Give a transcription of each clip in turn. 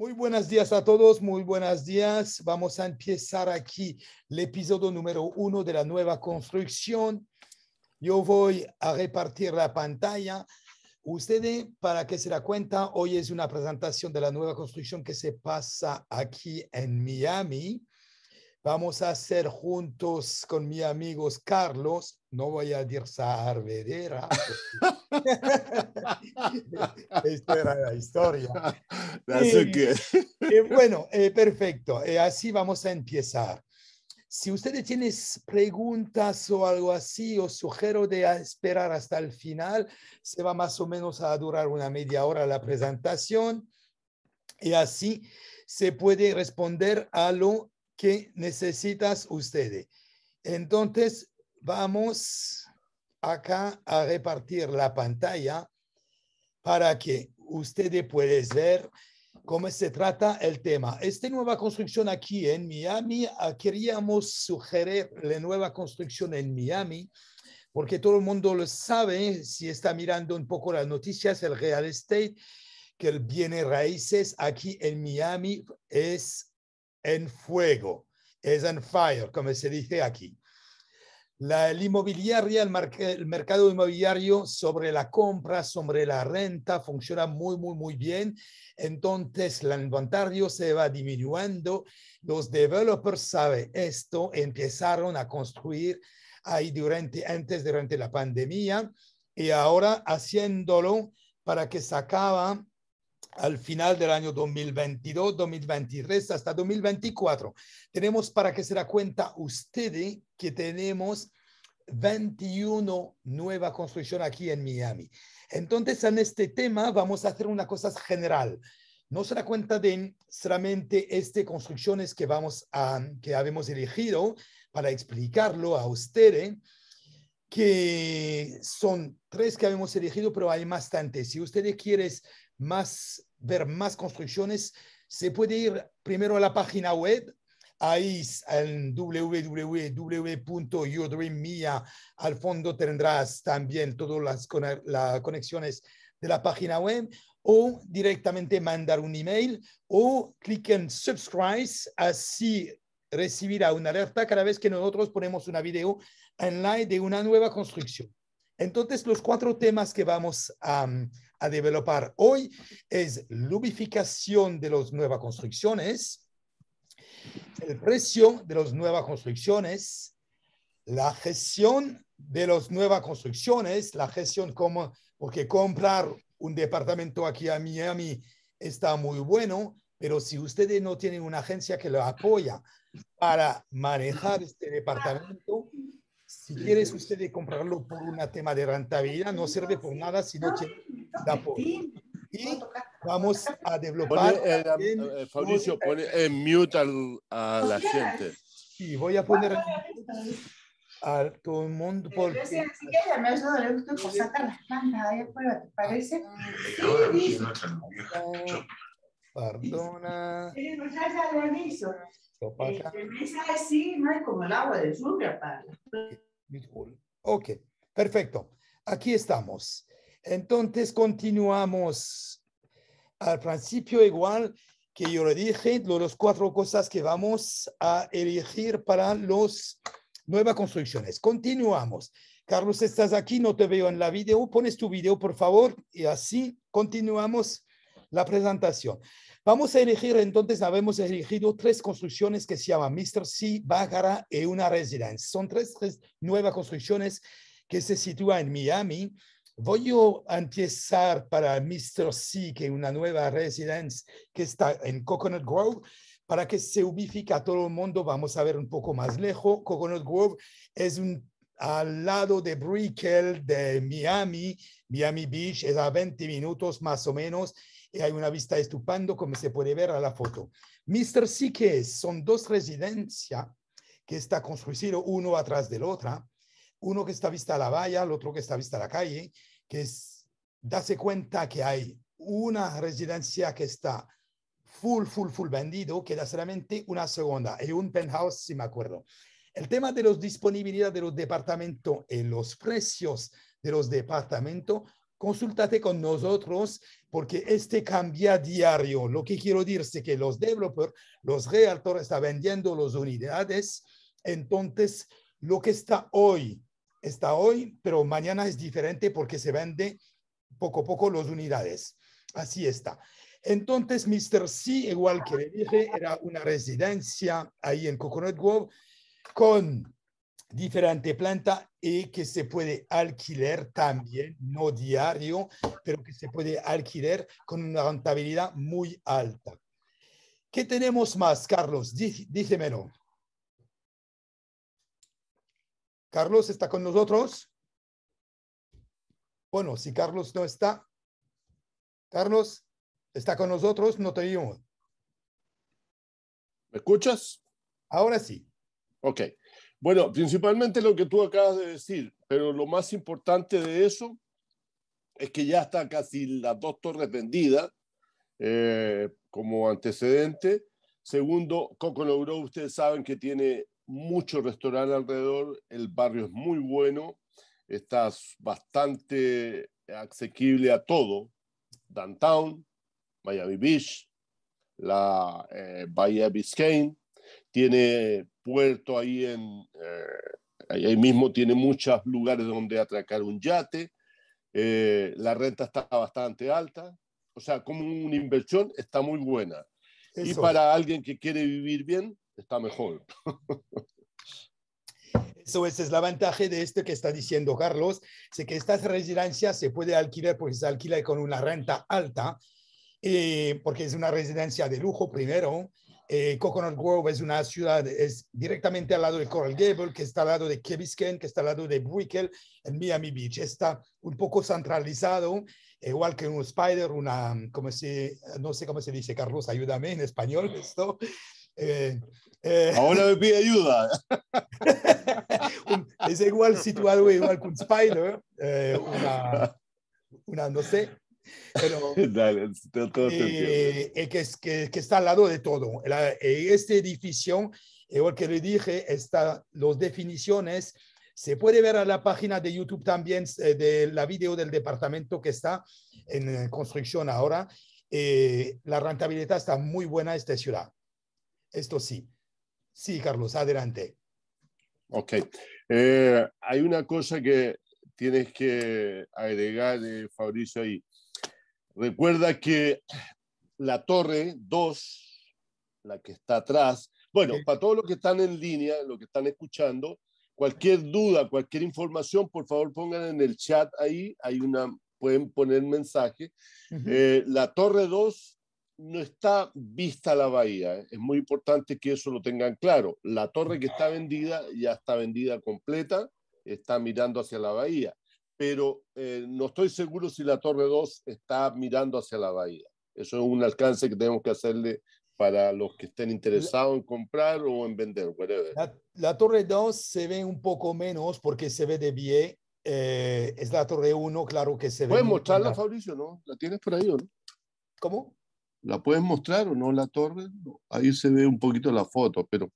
Muy buenos días a todos, muy buenos días. Vamos a empezar aquí el episodio número uno de la nueva construcción. Yo voy a repartir la pantalla. Ustedes, para que se la cuenta, hoy es una presentación de la nueva construcción que se pasa aquí en Miami. Vamos a hacer juntos con mis amigos Carlos no voy a decir Sarvedera. Esta era la historia. Eh, eh, bueno, eh, perfecto perfecto. así vamos a empezar. Si ustedes tienen preguntas o algo así, os sugiero de esperar hasta el final. Se va más o menos a durar una media hora la presentación y así se puede responder a lo que necesitas ustedes. Entonces, vamos acá a repartir la pantalla para que ustedes puedan ver cómo se trata el tema. Esta nueva construcción aquí en Miami, ah, queríamos sugerir la nueva construcción en Miami, porque todo el mundo lo sabe, si está mirando un poco las noticias, el real estate, que el raíces aquí en Miami es en fuego, es en fire, como se dice aquí. La, el el, mercado inmobiliario sobre la compra, sobre la renta, funciona muy, muy, muy bien. Entonces, el inventario se va disminuyendo. Los developers saben esto, empezaron a construir ahí durante, antes, durante la pandemia, y ahora haciéndolo para que sacaban al final del año 2022, 2023, hasta 2024. Tenemos, para que se da cuenta ustedes, que tenemos 21 nueva construcción aquí en Miami. Entonces, en este tema vamos a hacer una cosa general. No se da cuenta de solamente estas construcciones que, vamos a, que habemos elegido para explicarlo a ustedes, ¿eh? que son tres que hemos elegido, pero hay más tantes. Si ustedes quieren más, ver más construcciones, se puede ir primero a la página web, ahí en www.yourdreammia. Al fondo tendrás también todas las, las conexiones de la página web o directamente mandar un email o clic en subscribe, así recibirá una alerta cada vez que nosotros ponemos una video en la de una nueva construcción. Entonces, los cuatro temas que vamos a, mm, a developar hoy es lubrificación de las nuevas construcciones, el precio de las nuevas construcciones, la gestión de las nuevas construcciones, la gestión como, porque comprar un departamento aquí a Miami está muy bueno, pero si ustedes no tienen una agencia que lo apoya para manejar este departamento, si quieres usted comprarlo por un tema de rentabilidad, no sirve por nada si no da por. Y vamos a developar. el, el, Fabricio, pone en mute a la gente. Sí, voy a poner a todo el mundo porque... Así que ya me ha el gusto por sacar las manos ahí afuera, ¿te parece? Ah, sí, ah, Perdona. Pero pues ya, ya lo este, me sale así, no es como el agua de lluvia, para. Ok, perfecto. Aquí estamos. Entonces continuamos al principio igual que yo le dije, las cuatro cosas que vamos a elegir para las nuevas construcciones. Continuamos. Carlos, estás aquí, no te veo en la video. Pones tu video, por favor, y así continuamos la presentación. Vamos a elegir, entonces, habemos elegido tres construcciones que se llaman Mr. C, Bajara y e una Residence. Son tres, nuevas construcciones que se sitúan en Miami. Voy a empezar para Mr. C, que es una nueva residence que está en Coconut Grove. Para que se ubique a todo el mundo, vamos a ver un poco más lejos. Coconut Grove es un al lado de Brickell de Miami, Miami Beach, es a 20 minutos más o menos, y hay una vista estupendo como se puede ver a la foto. Mr. Sikes son dos residencias que está construido uno atrás la otra. uno que está vista a la valla, el otro que está vista a la calle, que es, darse cuenta que hay una residencia que está full, full, full vendido, queda solamente una segunda y un penthouse, si me acuerdo. El tema de la disponibilidad de los departamentos y los precios de los departamentos consultate con nosotros porque este cambia diario. Lo que quiero decir es que los developers, los realtors están vendiendo las unidades, entonces lo que está hoy está hoy, pero mañana es diferente porque se vende poco a poco las unidades. Así está. Entonces, Mr. C, igual que le dije, era una residencia ahí en Coconut Grove con diferente planta y que se puede alquiler también, no diario, pero que se puede alquiler con una rentabilidad muy alta. ¿Qué tenemos más, Carlos? dígemelo. Carlos está con nosotros. Bueno, si Carlos no está, Carlos está con nosotros, no te oímos. ¿Me escuchas? Ahora sí. Ok. Bueno, principalmente lo que tú acabas de decir, pero lo más importante de eso es que ya está casi las dos torres vendidas eh, como antecedente. Segundo, Coco Logró, ustedes saben que tiene mucho restaurante alrededor, el barrio es muy bueno, está bastante asequible a todo, Downtown, Miami Beach, la eh, Bahía Biscayne, tiene puerto ahí en... Eh, ahí mismo tiene muchos lugares donde atracar un yate. Eh, la renta está bastante alta. O sea, como una inversión está muy buena. Y para alguien que quiere vivir bien, está mejor. Eso es, es la ventaja de este que está diciendo Carlos, sé que estas residencias se puede alquilar porque se alquila con una renta alta, eh, porque es una residencia de lujo primero, eh, Coconut Grove es una ciudad, es directamente al lado de Coral Gable, que está al lado de Key Biscayne, que está al lado de Brickell, en Miami Beach. Está un poco centralizado, igual que un spider, una, como se, no sé cómo se dice, Carlos, ayúdame en español esto. Eh, eh, Ahora me pide ayuda. es igual situado, igual que un spider, una, una, no sé, pero, eh, eh, que, que, que, está al lado de todo. Eh, este edificio, igual que le dije, está las definiciones. Se puede ver a la página de YouTube también de la video del departamento que está en construcción ahora. la rentabilidad está muy buena esta ciudad. Esto sí. Sí, Carlos, adelante. Ok. hay una cosa que tienes que agregar, eh, Fabricio, ahí. Recuerda que la torre 2, la que está atrás, bueno, para todos los que están en línea, los que están escuchando, cualquier duda, cualquier información, por favor pongan en el chat ahí, hay una, pueden poner mensaje. Eh, la torre 2 no está vista a la bahía. ¿eh? Es muy importante que eso lo tengan claro. La torre que está vendida ya está vendida completa, está mirando hacia la bahía pero eh, no estoy seguro si la Torre 2 está mirando hacia la bahía. Eso es un alcance que tenemos que hacerle para los que estén interesados en comprar o en vender, la, Torre 2 se ve un poco menos porque se ve de pie. Eh, es la Torre 1, claro que se ve. ¿Puedes mostrarla, Fabricio, no? ¿La tienes por ahí o no? ¿Cómo? ¿La puedes mostrar o no la torre? Ahí se ve un poquito la foto, pero...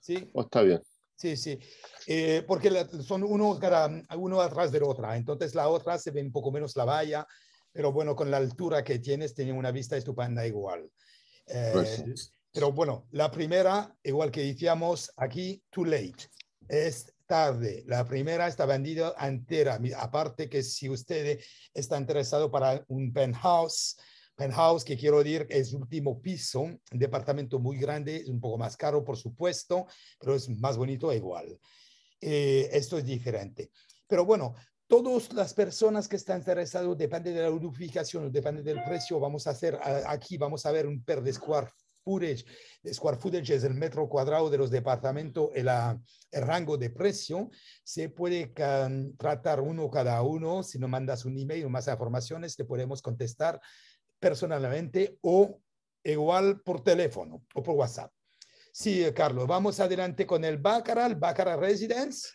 Sí. está bien. Sí, sí, eh, porque son uno, cara, atrás de la otra, entonces la otra se ve un poco menos la valla, pero bueno, con la altura que tienes, tiene una vista estupenda igual. Eh, pues pero bueno, la primera, igual que decíamos aquí, too late, es tarde. La primera está vendida entera, aparte que si usted está interesado para un penthouse, House que quiero decir es último piso, departamento muy grande, es un poco más caro, por supuesto, pero es más bonito e igual. Eh, esto es diferente. Pero bueno, todas las personas que están interesadas, depende de la ubicación, depende del precio, vamos a hacer aquí, vamos a ver un per de square footage. square footage es el metro cuadrado de los departamentos, el, ah, rango de precio. Se puede tratar uno cada uno. Si nos mandas un email o más informaciones, te podemos contestar personalmente o igual por teléfono o por WhatsApp. Sí, eh, Carlos, vamos adelante con el el Baccarat Residence.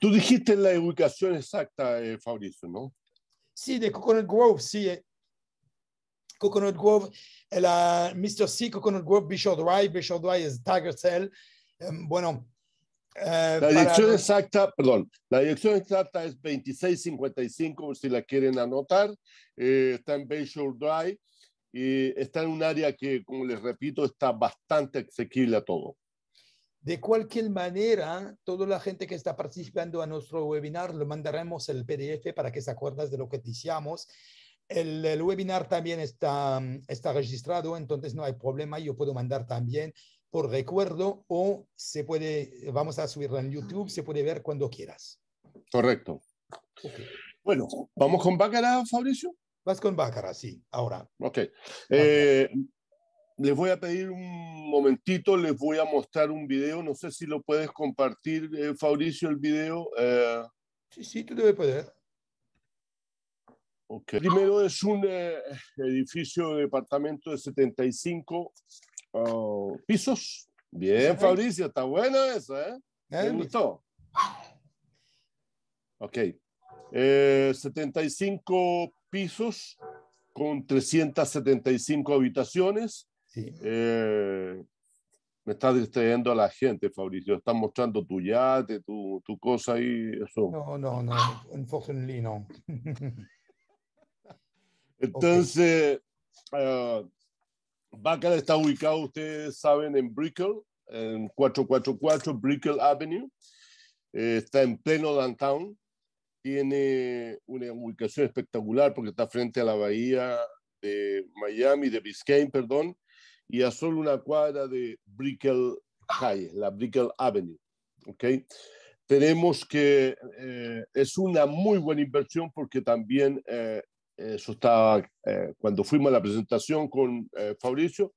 Tú dijiste la ubicación exacta, eh, Fabricio, ¿no? Sí, de Coconut Grove, sí. Eh. Coconut Grove, el eh, Mr. C, Coconut Grove, Bishop Drive, Bishop Drive es Tiger Cell. Em, bueno, eh, la dirección exacta, perdón, la dirección exacta es 2655, si la quieren anotar. Eh, está en Bayshore Drive y está en un área que, como les repito, está bastante asequible a todo. De cualquier manera, toda la gente que está participando a nuestro webinar, le mandaremos el PDF para que se acuerdas de lo que decíamos. El, el, webinar también está, está registrado, entonces no hay problema. Yo puedo mandar también por recuerdo o se puede, vamos a subirla en YouTube, ah. se puede ver cuando quieras. Correcto. Bueno, ¿vamos con Bácara, Fabricio? Vas con Bácara, sí, ahora. Ok. Eh, les voy a pedir un momentito, les voy a mostrar un video. No sé si lo puedes compartir, eh, Fabricio, el video. Eh, sí, sí, tú debes poder. Okay. Primero es un edificio de departamento de 75 oh, pisos. Bien, Fabricio, está buena eso, ¿eh? ¿Te gustó. Ok. 75 eh, pisos con 375 habitaciones. Eh, me estás distrayendo a la gente, Fabricio. Estás mostrando tu yate, tu, tu cosa y eso. No, no, no. Unfortunately, no. Entonces, eh, Bacala está ubicado, ustedes saben, en Brickell, en 444 Brickell Avenue. Eh, está en pleno downtown. Tiene una ubicación espectacular porque está frente a la bahía de Miami, de Biscayne, perdón, y a solo una cuadra de Brickell High, la Brickell Avenue. ¿okay? Tenemos que eh, es una muy buena inversión porque también eh, eso eh, estaba, eh, cuando fuimos a la presentación con eh, Fabricio,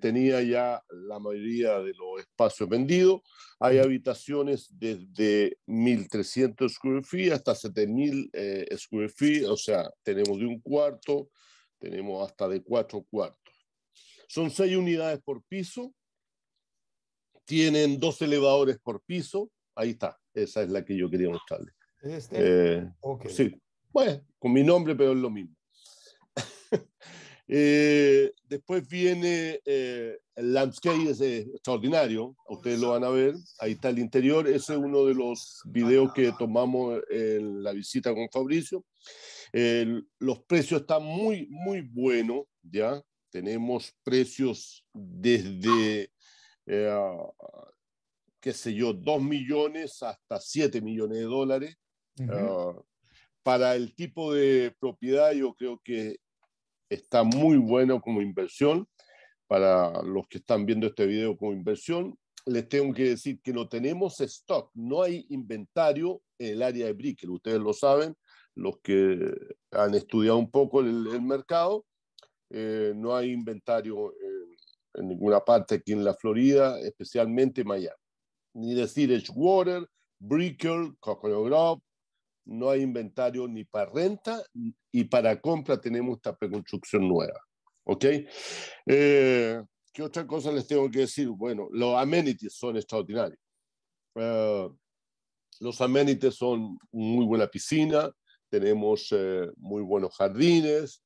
tenía ya la mayoría de los espacios vendidos. Hay habitaciones desde 1.300 square feet hasta 7.000 square feet, o sea, tenemos de un cuarto, tenemos hasta de cuatro cuartos. Son seis unidades por piso, tienen dos elevadores por piso, ahí está, esa es la que yo quería mostrarle. Este? Sí, bueno, con mi nombre, pero es lo mismo. Eh, después viene eh, el landscape, es extraordinario, ustedes lo van a ver, ahí está el interior, ese es uno de los videos que tomamos en la visita con Fabricio. los precios están muy, muy buenos, ¿ya? Tenemos precios desde, eh, qué sé yo, 2 millones hasta 7 millones de dólares para el tipo de propiedad yo creo que está muy bueno como inversión. Para los que están viendo este video como inversión, les tengo que decir que no tenemos stock, no hay inventario en el área de Brickell. Ustedes lo saben, los que han estudiado un poco el, mercado, eh, no hay inventario en, ninguna parte aquí en la Florida, especialmente Miami. Ni decir Edgewater, Brickell, Coconut Grove, no hay inventario ni para renta y para compra tenemos esta preconstrucción nueva. ¿Ok? Eh, ¿Qué otra cosa les tengo que decir? Bueno, los amenities son extraordinarios. Eh, los amenities son muy buena piscina, tenemos eh, muy buenos jardines,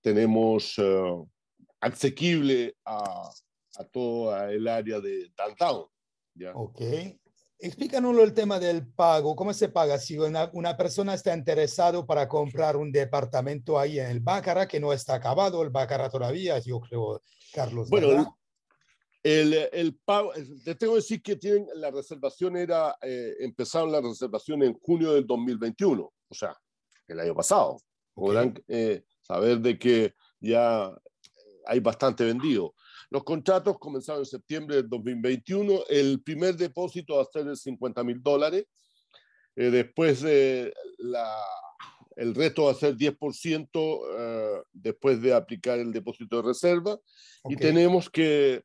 tenemos asequible a, a toda el área de downtown. ¿ya? Ok. Explícanos el tema del pago. ¿Cómo se paga si una, persona está interesado para comprar un departamento ahí en el Bácara, que no está acabado el Bácara todavía, yo creo, Carlos? Bueno, el, pago, te tengo que decir que tienen, la reservación era, eh, empezaron la reservación en junio del 2021, o sea, el año pasado. Podrán eh, saber de que ya hay bastante vendido. Los contratos comenzaron en septiembre del 2021. El primer depósito va a ser de 50 mil dólares. Eh, después de el resto va a ser 10% eh, después de aplicar el depósito de reserva. Y tenemos que...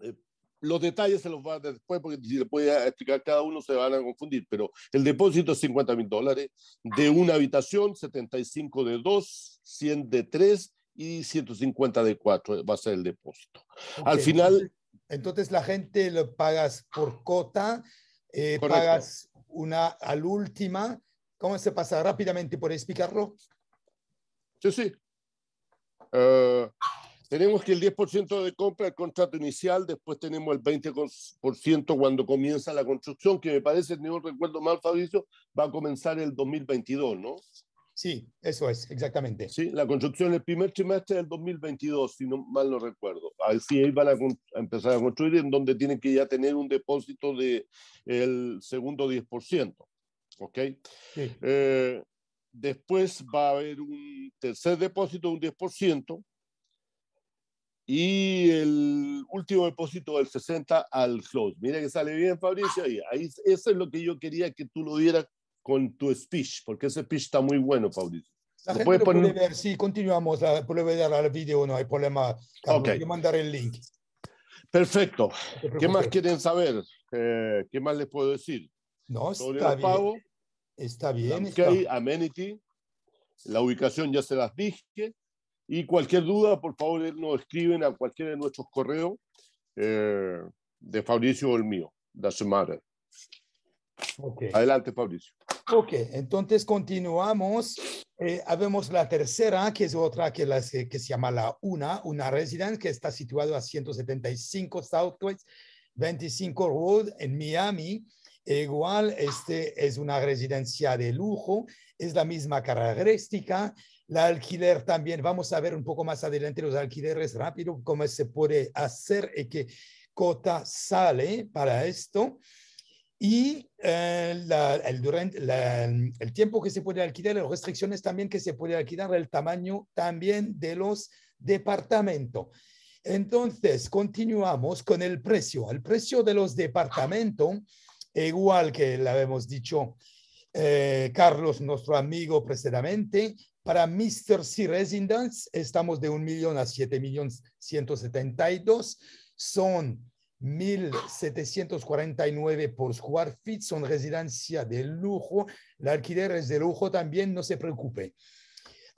Eh, los detalles se los va a dar después, porque si le voy a explicar cada uno se van a confundir, pero el depósito es 50 mil dólares de una habitación, 75 de dos, 100 de tres y 150 de 4 va a ser el depósito. Al final... Entonces, la gente lo pagas por cota, eh, pagas una al última. ¿Cómo se pasa rápidamente por explicarlo? Sí, sí. Eh, tenemos que el 10% de compra el contrato inicial, después tenemos el 20% cuando comienza la construcción, que me parece, si no recuerdo mal, Fabricio, va a comenzar el 2022, ¿no? Sí, eso es, exactamente. Sí, la construcción el primer trimestre del 2022, si no mal no recuerdo. Así ahí van a, empezar a construir en donde tienen que ya tener un depósito del el segundo 10%. ¿Ok? Eh, después va a haber un tercer depósito un 10% y el último depósito del 60 al close. Mira que sale bien, Fabricio, ahí, eso es lo que yo quería que tú lo dieras con tu speech, porque ese speech está muy bueno, Paulito. puede poner... ver, sí, continuamos, a puede ver el video, no hay problema. Carlos, okay. mandar el link. Perfecto. ¿Qué más quieren saber? Eh, ¿Qué más les puedo decir? No, está, bien. está bien. Está Amenity, la ubicación ya se las dije. Y cualquier duda, por favor, nos escriben a cualquiera de nuestros correos eh, de Fabricio o el mío. That's matter. Adelante, Fabricio. Ok, entonces continuamos. Eh, la tercera, que es otra que, la que se llama la UNA, una residencia que está situada a 175 Southwest 25 Road en Miami. igual, este es una residencia de lujo, es la misma característica. La alquiler también, vamos a ver un poco más adelante los alquileres rápido, cómo se puede hacer y qué cota sale para esto y eh, el, el tiempo que se puede alquilar, las restricciones también que se puede alquilar, el tamaño también de los departamentos. Entonces, continuamos con el precio. El precio de los departamentos, igual que lo hemos dicho eh, Carlos, nuestro amigo precedentemente para Mr. C Residence estamos de 1 millón a 7 millones 172. Son 1.749 por square feet, son residencia de lujo, la alquiler es de lujo también, no se preocupe.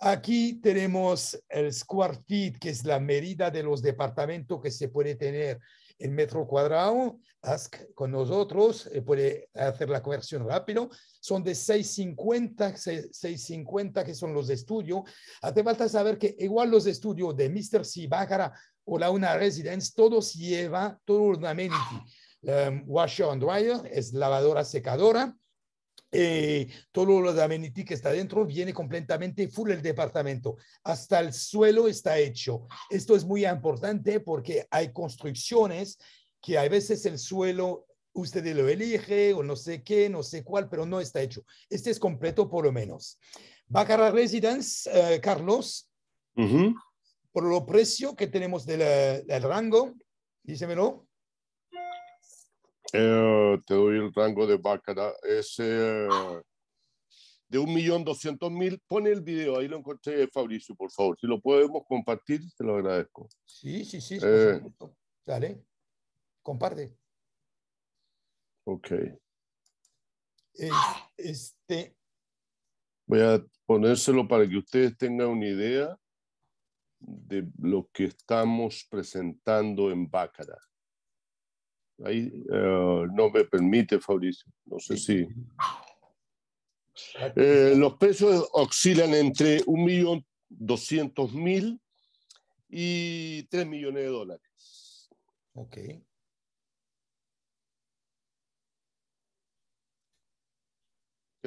Aquí tenemos el square feet, que es la medida de los departamentos que se puede tener en metro cuadrado, Ask con nosotros, eh, puede hacer la conversión rápido, son de 650, 650 que son los estudios. Hace falta saber que igual los estudios de Mr. bacara o la una residence, todos llevan todo ornamento. Ah. Um, washer and dryer es lavadora secadora, eh, todo lo de amenity que está dentro viene completamente full el departamento. Hasta el suelo está hecho. Esto es muy importante porque hay construcciones que a veces el suelo usted lo elige o no sé qué, no sé cuál, pero no está hecho. Este es completo por lo menos. Bacara Residence, eh, Carlos, por lo precio que tenemos del, del rango, dísemelo. Eh, te doy el rango de Bácara. Es eh, de un millón doscientos mil. Pone el video, ahí lo encontré, Fabricio, por favor. Si lo podemos compartir, te lo agradezco. Sí, sí, sí. Eh, Dale, comparte. Ok. este... Voy a ponérselo para que ustedes tengan una idea de lo que estamos presentando en Bacara. Ahí eh, no me permite, Fabricio. No sé si. Eh, los precios oscilan entre 1.200.000 y 3 millones de dólares. Ok. ¿Qué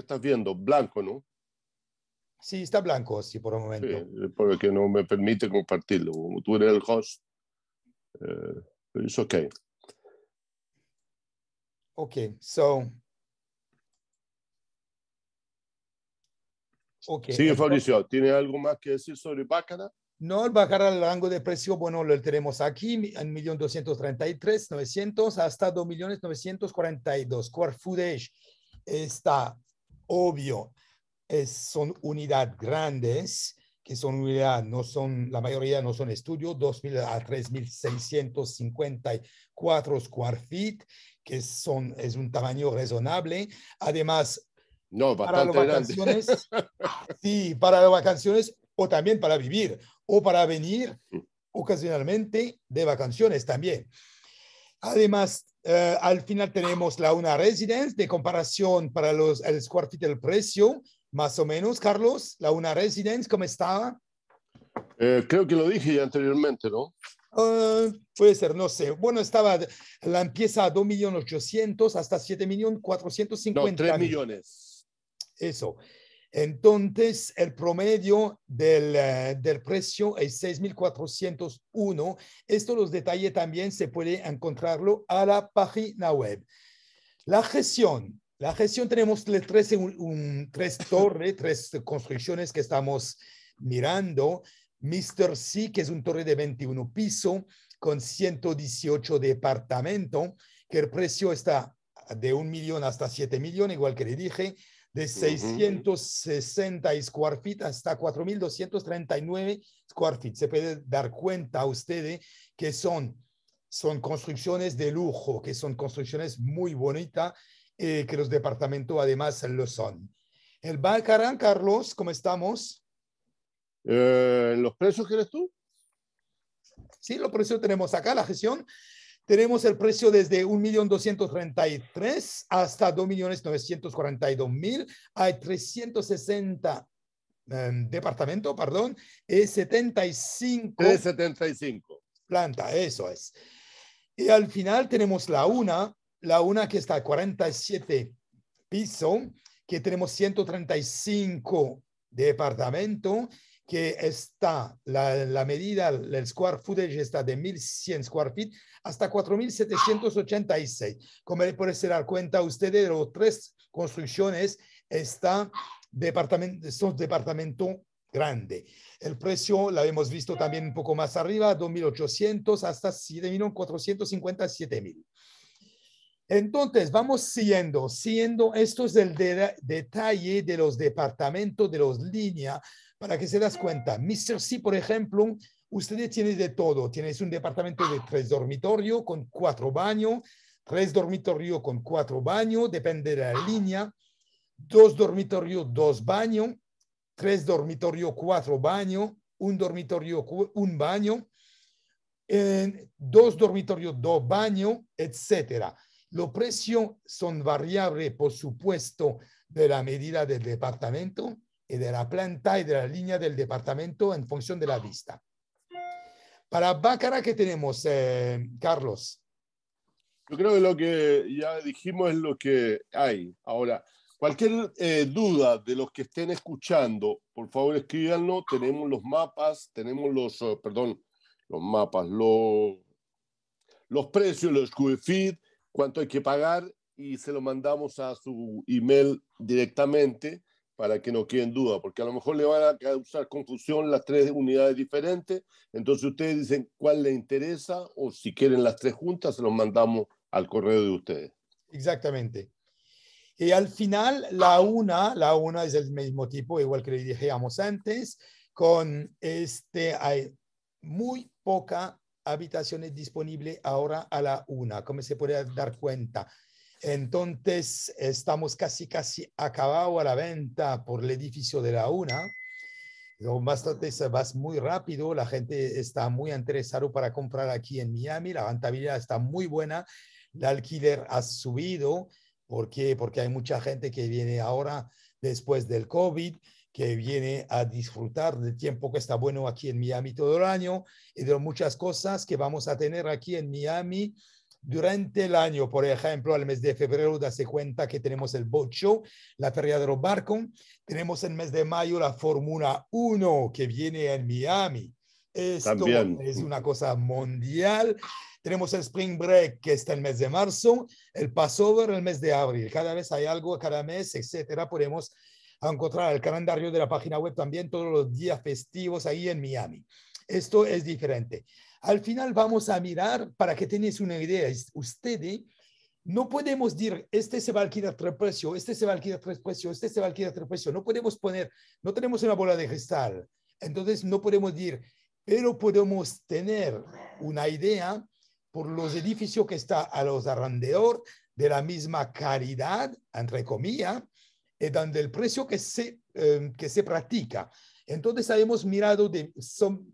estás viendo? Blanco, ¿no? Sí, está blanco, sí, por el momento. porque no me permite compartirlo. Como tú eres el host, eh, es ok. Okay, so. Okay. Sí, Fabricio, ¿tiene algo más que decir sobre Bacara? No, el bajar el rango de precio, bueno, lo tenemos aquí en 1.233.900 hasta 2.942. Square footage está obvio, es, son unidades grandes que son unidades, no son, la mayoría no son estudios, 2.000 a 3.654 square feet que son, es un tamaño razonable. Además, no, para las vacaciones, sí, para las vacaciones o también para vivir o para venir ocasionalmente de vacaciones también. Además, eh, al final tenemos la una residence de comparación para los, el square feet del precio, más o menos, Carlos, la una residence, ¿cómo estaba? Eh, creo que lo dije anteriormente, ¿no? Ah, puede ser, no sé. Bueno, estaba la empieza a 2.800.000 hasta 7.450.000. No, 3 millones. Eso. Entonces, el promedio del, eh, del precio es 6.401. esto los detalles también se puede encontrarlo a la página web. La gestión. La gestión tenemos tres, tres torres, tres construcciones que estamos mirando. Mr. C, que es un torre de 21 pisos, con 118 departamentos, que el precio está de un millón hasta 7 millones, igual que le dije, de 660 square feet hasta 4.239 square feet. Se puede dar cuenta a ustedes que son, son construcciones de lujo, que son construcciones muy bonitas, eh, que los departamentos además lo son. El Bacarán, Carlos, ¿cómo estamos? Eh, ¿Los precios quieres tú? Sí, los precios tenemos acá, la gestión. Tenemos el precio desde 1.233.000 hasta 2.942.000. Hay 360 em, departamentos, perdón, es 75. 75 Planta, eso es. Y al final tenemos la una, la una que está a 47 piso que tenemos 135 departamentos que está la, medida, el square footage está de 1100 square feet hasta 4786. Como le ser dar cuenta ustedes, las tres construcciones está departamento, son departamento grande. El precio lo hemos visto también un poco más arriba, 2.800 hasta 7.457.000. Entonces, vamos siguiendo, siendo esto es el detalle de los departamentos, de los líneas, para que se das cuenta. Mr. C, por ejemplo, ustedes tienen de todo. Tienes un departamento de tres dormitorios con cuatro baños, tres dormitorios con cuatro baños, depende de la línea, dos dormitorios, dos baños, tres dormitorios, cuatro baños, un dormitorio, un baño, en dos dormitorios, dos baños, etc. Los precios son variables, por supuesto, de la medida del departamento, y eh, de la planta y de la línea del departamento en función de la vista. Para Bacara ¿qué tenemos, eh, Carlos? Yo creo que lo que ya dijimos es lo que hay. Ahora, cualquier eh, duda de los que estén escuchando, por favor escríbanlo. Tenemos los mapas, tenemos los, perdón, los mapas, los, los precios, los QFID, cuánto hay que pagar y se lo mandamos a su email directamente para que no queden dudas, porque a lo mejor le van a causar confusión las tres unidades diferentes. Entonces ustedes dicen cuál le interesa o si quieren las tres juntas, se los mandamos al correo de ustedes. Exactamente. Y eh, al final, la una, la una es el mismo tipo, igual que le dijimos antes, con este, hay muy poca habitaciones disponibles ahora a la una, como se puede dar cuenta. Entonces, estamos casi, casi acabado a la venta por el edificio de la una. Bastante, vas muy rápido, la gente está muy interesada para comprar aquí en Miami, la rentabilidad está muy buena, el alquiler ha subido, ¿por qué? Porque hay mucha gente que viene ahora después del COVID, que viene a disfrutar del tiempo que está bueno aquí en Miami todo el año y de muchas cosas que vamos a tener aquí en Miami durante el año, por ejemplo, al mes de febrero, dase cuenta que tenemos el boat show, la feria de los barcos. Tenemos el mes de mayo la Fórmula 1 que viene en Miami. Esto También. es una cosa mundial. Tenemos el Spring Break, que está en el mes de marzo, el Passover el mes de abril. Cada vez hay algo, cada mes, etcétera. Podemos encontrar el calendario de la página web también todos los días festivos ahí en Miami. Esto es diferente. Al final vamos a mirar, para que tenéis una idea, ustedes ¿eh? no podemos decir, este se va a alquilar tres precios, este se va a alquilar tres precios, este se va a alquilar tres precios. No podemos poner, no tenemos una bola de cristal. Entonces no podemos decir, pero podemos tener una idea por los edificios que están a los alrededores de la misma calidad, entre comillas, y eh, donde el precio que se, eh, que se practica. Entonces, hemos mirado, de, son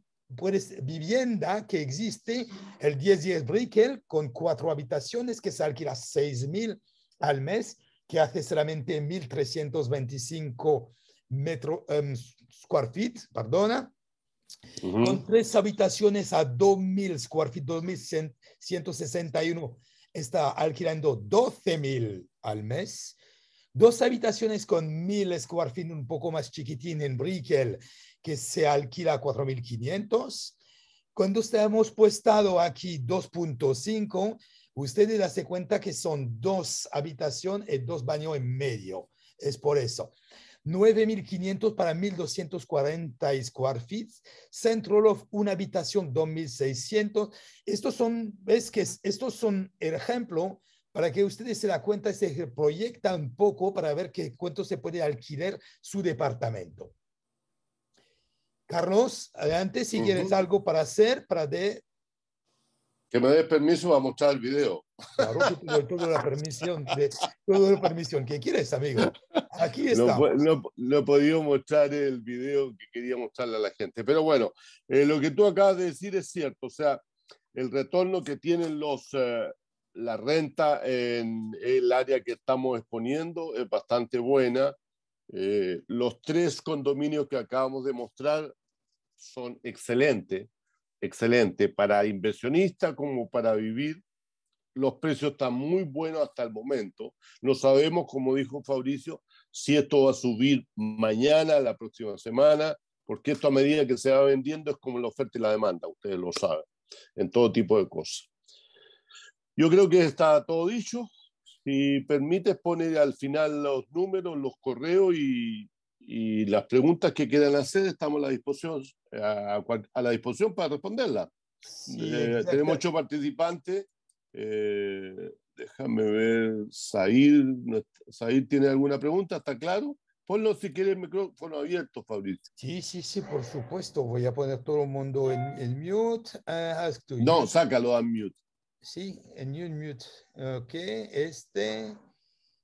vivienda que existe, el 10-10 Brickell, con cuatro habitaciones que se alquila 6.000 al mes, que hace solamente 1.325 metros em, square feet, perdona, con tres habitaciones a 2.000 square feet, 2.161, está alquilando 12.000 al mes. Dos habitaciones con 1.000 square feet, un poco más chiquitín en Brickell, que se alquila a 4.500. Cuando usted hemos puesto aquí 2.5, ustedes se cuenta que son dos habitaciones y eh, dos baños en medio. Es por eso. 9.500 para 1.240 square feet. Central of una habitación 2.600. Estos son, es que estos son ejemplo para que ustedes se la cuenta, se proyecta un poco para ver qué, cuánto se puede alquilar su departamento. Carlos, adelante, si quieres algo para hacer, para de... Que me des permiso a mostrar el video. Claro, que tengo toda la permisión, de, toda la permisión ¿qué quieres, amigo. Aquí está. No, he podido mostrar el video que quería mostrarle a la gente. Pero bueno, eh, lo que tú acabas de decir es cierto. O sea, el retorno que tienen los, eh, la renta en el área que estamos exponiendo es bastante buena. Eh, los tres condominios que acabamos de mostrar son excelentes, excelentes para inversionistas como para vivir. Los precios están muy buenos hasta el momento. No sabemos, como dijo Fabricio, si esto va a subir mañana, la próxima semana, porque esto a medida que se va vendiendo es como la oferta y la demanda, ustedes lo saben, en todo tipo de cosas. Yo creo que está todo dicho. Si permites, poner al final los números, los correos y, y las preguntas que quieran hacer estamos a la disposición, a, la disposición para responderlas. Eh, tenemos ocho participantes. Eh, déjame ver, Said, Said tiene alguna pregunta, ¿está claro? Ponlo si quiere el micrófono abierto, Fabricio. Sí, sí, sí, por supuesto. Voy a poner todo el mundo en, el mute. ask ah, ah, to no, sácalo a mute. Sí, en mute. Ok, este,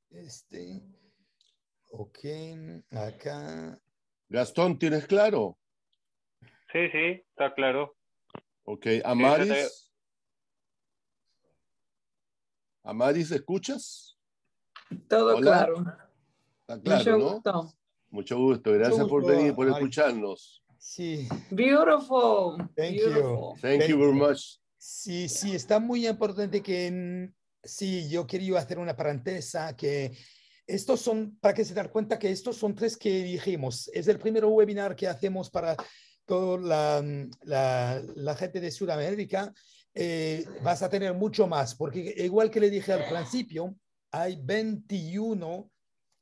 este. Ok, acá. Gastón, ¿tienes claro? Sí, sí, está claro. Ok, Amaris. Amaris, ¿escuchas? Todo claro. Está claro, Mucho gusto. gracias por venir, por escucharnos. Sí. Beautiful. Thank you. Thank, you very much. Sí, sí, está muy importante que sí, yo quería hacer una parentesa que estos son, para que se den cuenta que estos son tres que dijimos. Es el primer webinar que hacemos para toda la, gente de Sudamérica. Eh, vas a tener mucho más, porque igual que le dije al principio, hay 21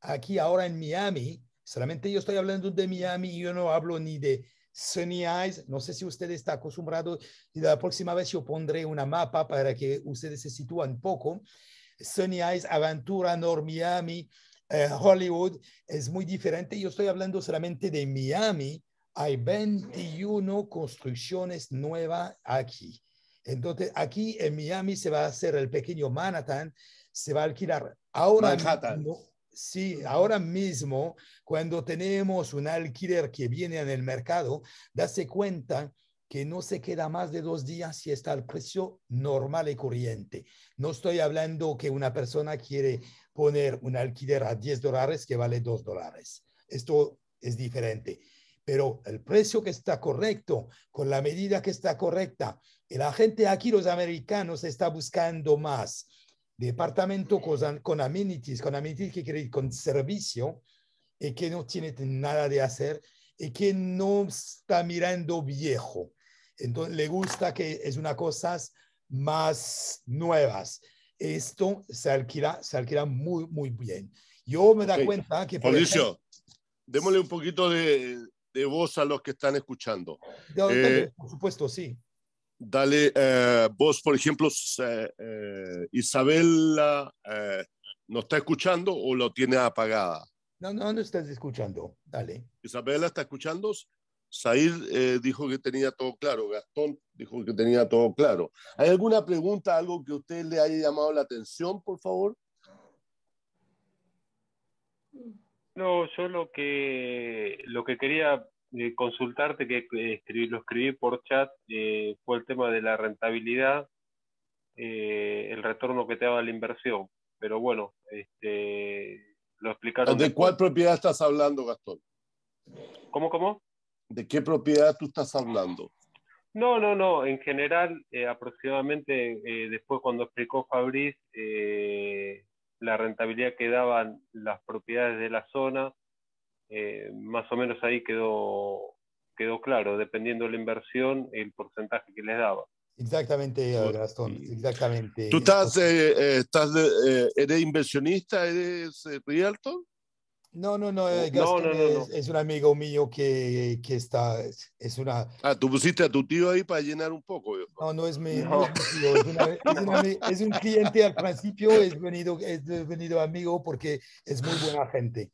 aquí ahora en Miami. Solamente yo estoy hablando de Miami, yo no hablo ni de Sunny Eyes. No sé si usted está acostumbrado y la próxima vez yo pondré una mapa para que ustedes se sitúen un poco. Sunny Eyes, Aventura, nor Miami, eh, Hollywood, es muy diferente. Yo estoy hablando solamente de Miami. Hay 21 construcciones nuevas aquí. Entonces, aquí en Miami se va a hacer el pequeño Manhattan, se va a alquilar ahora Manhattan. Sí, ahora mismo, cuando tenemos un alquiler que viene en el mercado, dase cuenta que no se queda más de dos días si está al precio normal y corriente. No estoy hablando que una persona quiere poner un alquiler a 10 dólares que vale 2 dólares. Esto es diferente. Pero el precio que está correcto, con la medida que está correcta, y la gente aquí, los americanos, está buscando más departamento con, con amenities, con amenities que quiere con servicio y eh, que no tiene nada de hacer y eh, que no está mirando viejo. Entonces le gusta que es una cosas más nuevas. Esto se alquila, se muy, muy bien. Yo me da cuenta que... Mauricio, démosle un poquito de, de, voz a los que están escuchando. Eh, por supuesto, sí. Dale eh, voz, por ejemplo, eh, eh, Isabela eh, no está escuchando o lo tiene apagada. No, no, no estás escuchando. Dale. Isabela, ¿está escuchando? Said eh, dijo que tenía todo claro, Gastón dijo que tenía todo claro. ¿Hay alguna pregunta, algo que usted le haya llamado la atención, por favor? No, yo lo que, lo que quería eh, consultarte, que eh, escribí, lo escribí por chat, fue el tema de la rentabilidad, el retorno que te daba la inversión. Pero bueno, este, lo explicaron. ¿De cuál propiedad estás hablando, Gastón? ¿Cómo, cómo? ¿De qué propiedad tú estás hablando? No, no, no. En general, eh, aproximadamente eh, después cuando explicó Fabriz eh, la rentabilidad que daban las propiedades de la zona, más o menos ahí quedó, quedó claro, dependiendo de la inversión, el porcentaje que les daba. Exactamente, Gastón, exactamente. ¿Tú estás, estás eres inversionista, eres realtor? No, no, no, oh, es, un amigo mío que, está, es una... Ah, tú pusiste a tu tío ahí para llenar un poco. No, no es mi, tío, es, un cliente al principio, es venido, venido amigo porque es muy buena gente.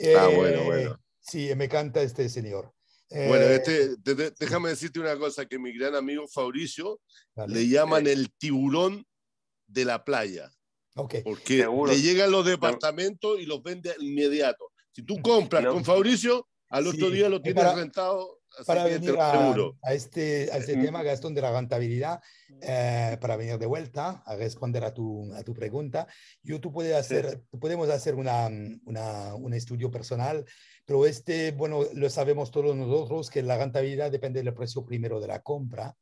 Ah, eh, bueno, bueno. Sí, me encanta este señor. Bueno, eh, este, déjame decirte una cosa, que mi gran amigo Fabricio le llaman el tiburón de la playa. Okay. Porque Seguro. le llegan los departamentos y los vende inmediato. Si tú compras con Fabricio, al otro día lo tienes rentado. para venir a, este, este eh, tema, eh. Gastón, de la rentabilidad, mm. eh, para venir de vuelta a responder a tu, a tu pregunta, yo tú puedes hacer, podemos hacer una, una, un estudio personal, pero este, bueno, lo sabemos todos nosotros que la rentabilidad depende del precio primero de la compra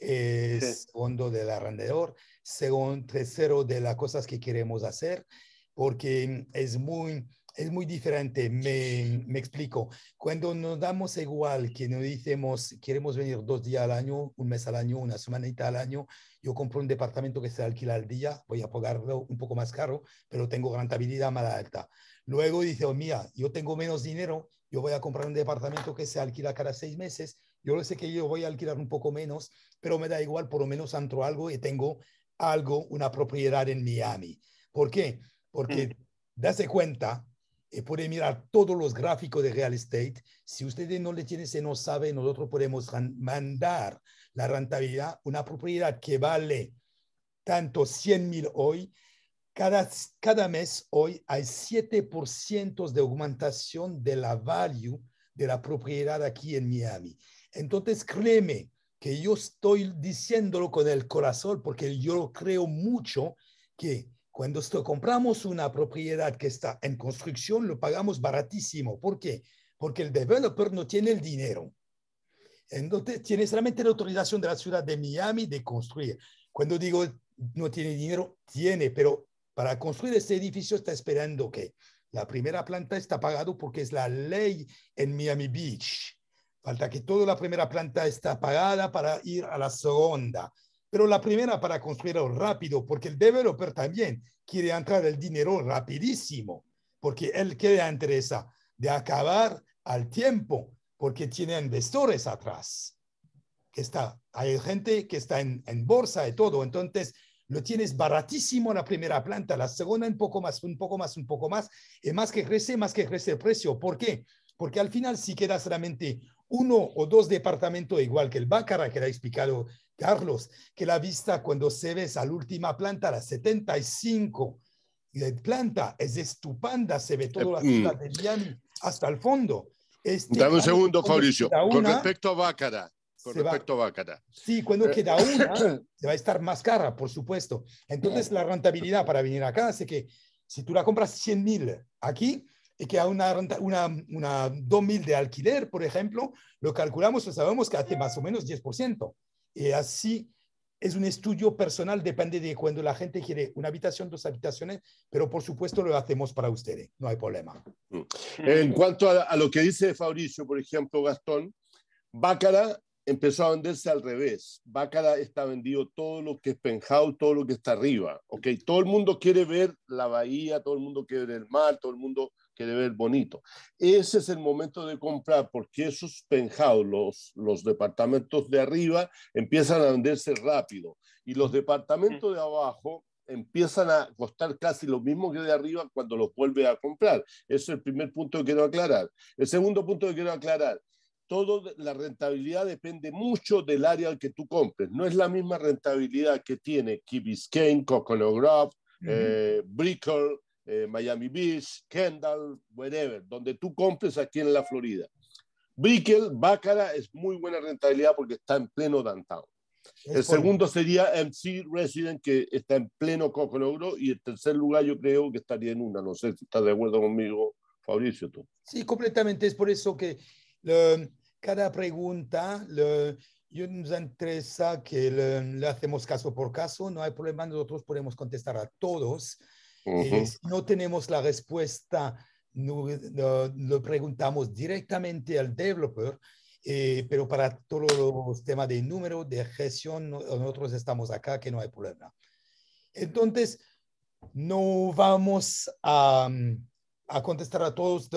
es eh, fondo segundo del arrendador, segundo, tercero de las cosas que queremos hacer, porque es muy, es muy diferente, me, me, explico. Cuando nos damos igual que nos decimos, queremos venir dos días al año, un mes al año, una semanita al año, yo compro un departamento que se alquila al día, voy a pagarlo un poco más caro, pero tengo rentabilidad más alta. Luego dice, oh, mía, yo tengo menos dinero, yo voy a comprar un departamento que se alquila cada seis meses, yo sé que yo voy a alquilar un poco menos, pero me da igual, por lo menos entro algo y tengo algo, una propiedad en Miami. ¿Por qué? Porque mm. cuenta y eh, puede mirar todos los gráficos de real estate. Si ustedes no le tienen, se no sabe, nosotros podemos mandar la rentabilidad, una propiedad que vale tanto 100 mil hoy. Cada, cada mes hoy hay 7% de aumentación de la value de la propiedad aquí en Miami. Entonces créeme que yo estoy diciéndolo con el corazón porque yo creo mucho que cuando compramos una propiedad que está en construcción, lo pagamos baratísimo. ¿Por qué? Porque el developer no tiene el dinero. Entonces, tiene solamente la autorización de la ciudad de Miami de construir. Cuando digo no tiene dinero, tiene, pero para construir este edificio está esperando que la primera planta está pagado porque es la ley en Miami Beach Falta que toda la primera planta está pagada para ir a la segunda. Pero la primera para construirlo rápido, porque el developer también quiere entrar el dinero rapidísimo, porque él quiere interesado de acabar al tiempo, porque tiene inversores atrás. Que está, hay gente que está en, en bolsa y todo. Entonces, lo tienes baratísimo la primera planta, la segunda un poco más, un poco más, un poco más, y más que crece, más que crece el precio. ¿Por qué? Porque al final si queda solamente uno o dos departamentos igual que el Bácara, que le ha explicado Carlos, que la vista cuando se ves a la última planta, la 75 La planta, es estupenda, se ve toda la eh, ciudad mm. de Miami hasta el fondo. Este, Dame un segundo, Fabricio. con respecto a Bácara. Con respecto a Bácara. Sí, cuando eh, queda una, se va a estar más cara, por supuesto. Entonces, mm. la rentabilidad para venir acá hace que si tú la compras 100 mil aquí, y que a una, una, una 2000 de alquiler, por ejemplo, lo calculamos, lo pues sabemos que hace más o menos 10%. Y así es un estudio personal, depende de cuando la gente quiere una habitación, dos habitaciones, pero por supuesto lo hacemos para ustedes, no hay problema. Mm. En cuanto a, lo que dice Fabricio, por ejemplo, Gastón, Bácara empezó a venderse al revés. Bácara está vendido todo lo que es penjado todo lo que está arriba. okay Todo el mundo quiere ver la bahía, todo el mundo quiere ver el mar, todo el mundo que debe ver bonito. Ese es el momento de comprar porque esos penjados los, los departamentos de arriba, empiezan a venderse rápido y los departamentos de abajo empiezan a costar casi lo mismo que de arriba cuando los vuelve a comprar. Ese es el primer punto que quiero aclarar. El segundo punto que quiero aclarar, todo la rentabilidad depende mucho del área al que tú compres. No es la misma rentabilidad que tiene Key Biscayne, Coconut eh, Miami Beach, Kendall, whatever, donde tú compres aquí en la Florida. Brickell, Bácara es muy buena rentabilidad porque está en pleno downtown. El segundo sería MC Resident, que está en pleno Coconogro, y el tercer lugar yo creo que estaría en una. No sé si estás de acuerdo conmigo, Fabricio, tú. Sí, completamente. Es por eso que cada pregunta le, yo nos interesa que le, le, hacemos caso por caso. No hay problema, nosotros podemos contestar a todos no tenemos la respuesta, no, lo preguntamos directamente al developer, eh, pero para todos los temas de número, de gestión, nosotros estamos acá, que no hay problema. Entonces, no vamos a, mm, contestar a todos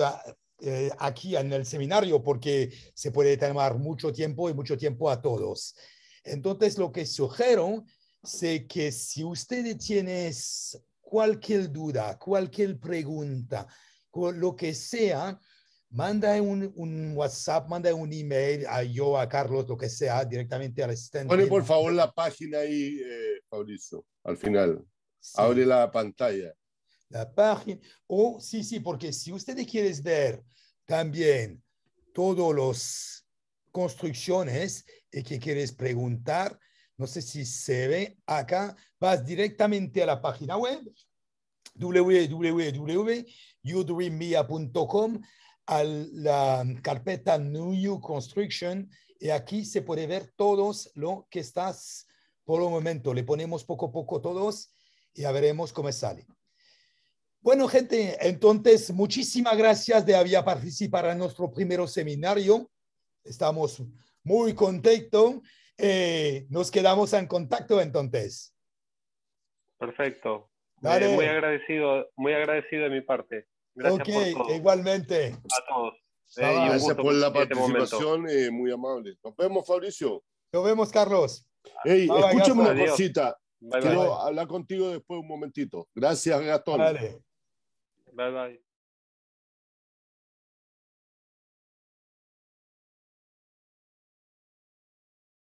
eh, aquí en el seminario porque se puede tomar mucho tiempo y mucho tiempo a todos. Entonces, lo que sugiero es que si ustedes tienen cualquier duda, cualquier pregunta, lo que sea, manda un, WhatsApp, manda un email a yo, a Carlos, lo que sea, directamente al asistente. Pone por favor la página ahí, eh, al final. Abre la pantalla. La página. O sí, sí, porque si ustedes quieren ver también todos los construcciones y que quieres preguntar, no sé si se ve acá, vas directamente a la página web www.udreammia.com a la carpeta New Construction y aquí se puede ver todos lo que estás por el momento. Le ponemos poco a poco todos y ya veremos cómo sale. Bueno, gente, entonces muchísimas gracias de haber participado en nuestro primer seminario. Estamos muy contentos. Eh, nos quedamos en contacto entonces. Perfecto. muy agradecido, muy agradecido de mi parte. Gracias igualmente. A todos. Eh, gracias por la este participación, eh, muy amable. Nos vemos, Fabricio. Nos vemos, Carlos. Hey, escúchame una cosita. Quiero hablar contigo después un momentito. Gracias, Gastón. Dale. Bye, bye.